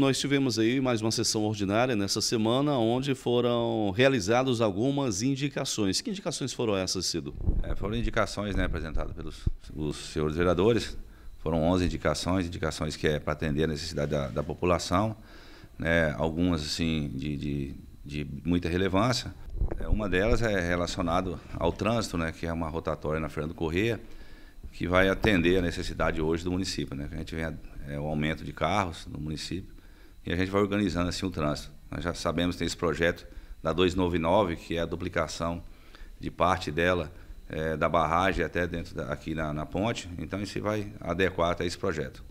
Nós tivemos aí mais uma sessão ordinária nessa semana, onde foram realizadas algumas indicações. Que indicações foram essas, Cido? É, foram indicações né, apresentadas pelos senhores vereadores. Foram 11 indicações, indicações que é para atender a necessidade da, da população, né, algumas assim de, de, de muita relevância. É, uma delas é relacionada ao trânsito, né, que é uma rotatória na Fernando Corrêa, que vai atender a necessidade hoje do município. Né, que a gente vem é, o aumento de carros no município e a gente vai organizando assim o trânsito. Nós já sabemos que tem esse projeto da 299, que é a duplicação de parte dela é, da barragem até dentro da, aqui na, na ponte, então a gente vai adequar até esse projeto.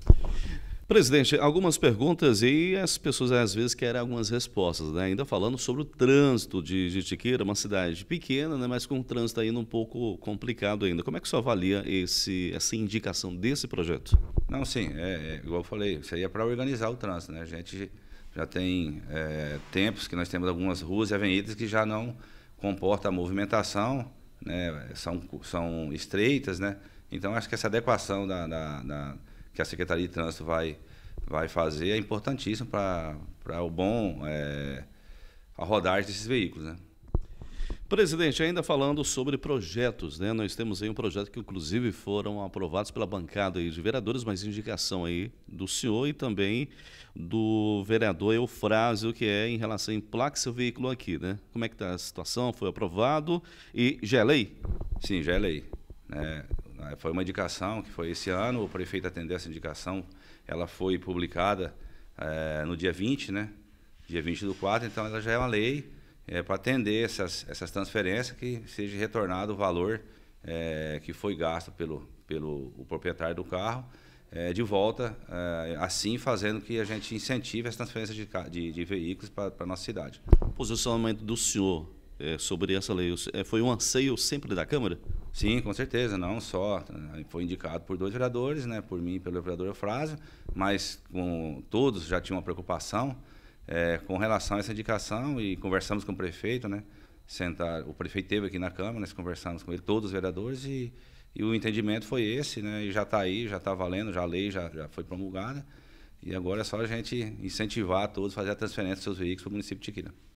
Presidente, algumas perguntas e as pessoas às vezes querem algumas respostas, né? Ainda falando sobre o trânsito de, de Tiqueira, uma cidade pequena, né? mas com o trânsito ainda um pouco complicado ainda. Como é que o senhor avalia esse, essa indicação desse projeto? Não, sim, é, é, igual eu falei, isso aí é para organizar o trânsito, né? A gente já tem é, tempos que nós temos algumas ruas e avenidas que já não comporta a movimentação, né? são, são estreitas, né? Então acho que essa adequação da, da, da que a Secretaria de Trânsito vai, vai fazer é importantíssimo para o bom é, a rodagem desses veículos. Né? Presidente, ainda falando sobre projetos, né? Nós temos aí um projeto que inclusive foram aprovados pela bancada aí de vereadores, mas indicação aí do senhor e também do vereador Eufrásio, que é em relação a emplacar seu veículo aqui, né? Como é que está a situação? Foi aprovado e já é lei? Sim, já é lei. Né? Né, foi uma indicação que foi esse ano, o prefeito atendeu essa indicação, ela foi publicada é, no dia 20, né? Dia 20 do 4, então ela já é uma lei é, eh, para atender essas, essas transferências que seja retornado o valor é, que foi gasto pelo, pelo o proprietário do carro de volta, assim fazendo que a gente incentive as transferências de, de, de veículos para a nossa cidade. O posicionamento do senhor é, sobre essa lei. Eh, foi um anseio sempre da Câmara? Sim, com certeza, não só. Eh, foi indicado por dois vereadores, né, por mim e pelo vereador Eufrásio, mas com, todos já tinham uma preocupação é, com relação a essa indicação e conversamos com o prefeito, né? Sentar, o prefeito esteve aqui na Câmara, nós conversamos com ele, todos os vereadores, e, e o entendimento foi esse, né? E já está aí, já está valendo, já a lei já, já foi promulgada. E agora é só a gente incentivar a todos a fazer a transferência dos seus veículos para o município de Tiquira.